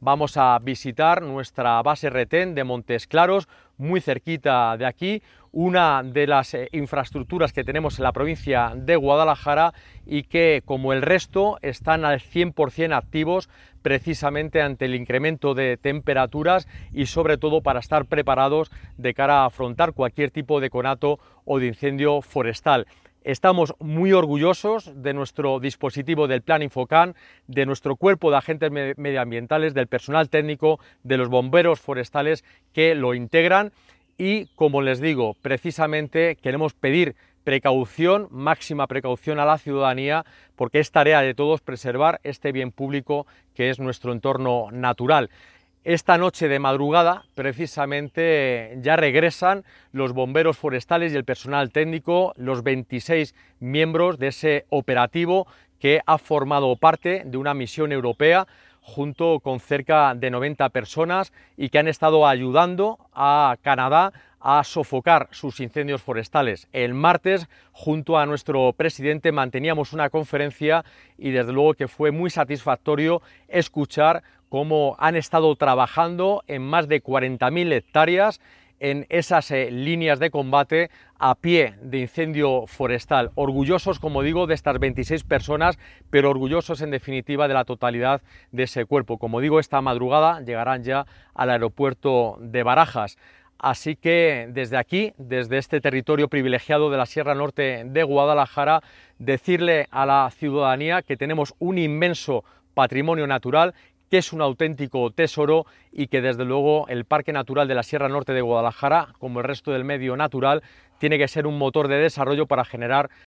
vamos a visitar nuestra base retén de Montes Claros, muy cerquita de aquí, una de las eh, infraestructuras que tenemos en la provincia de Guadalajara y que, como el resto, están al 100% activos precisamente ante el incremento de temperaturas y sobre todo para estar preparados de cara a afrontar cualquier tipo de conato o de incendio forestal. Estamos muy orgullosos de nuestro dispositivo del Plan Infocan, de nuestro cuerpo de agentes medioambientales, del personal técnico, de los bomberos forestales que lo integran y, como les digo, precisamente queremos pedir precaución, máxima precaución a la ciudadanía, porque es tarea de todos preservar este bien público que es nuestro entorno natural. Esta noche de madrugada, precisamente, ya regresan los bomberos forestales y el personal técnico, los 26 miembros de ese operativo que ha formado parte de una misión europea junto con cerca de 90 personas y que han estado ayudando a Canadá a sofocar sus incendios forestales. El martes, junto a nuestro presidente, manteníamos una conferencia y desde luego que fue muy satisfactorio escuchar cómo han estado trabajando en más de 40.000 hectáreas en esas eh, líneas de combate a pie de incendio forestal. Orgullosos, como digo, de estas 26 personas, pero orgullosos en definitiva de la totalidad de ese cuerpo. Como digo, esta madrugada llegarán ya al aeropuerto de Barajas. Así que desde aquí, desde este territorio privilegiado de la Sierra Norte de Guadalajara, decirle a la ciudadanía que tenemos un inmenso patrimonio natural que es un auténtico tesoro y que desde luego el Parque Natural de la Sierra Norte de Guadalajara, como el resto del medio natural, tiene que ser un motor de desarrollo para generar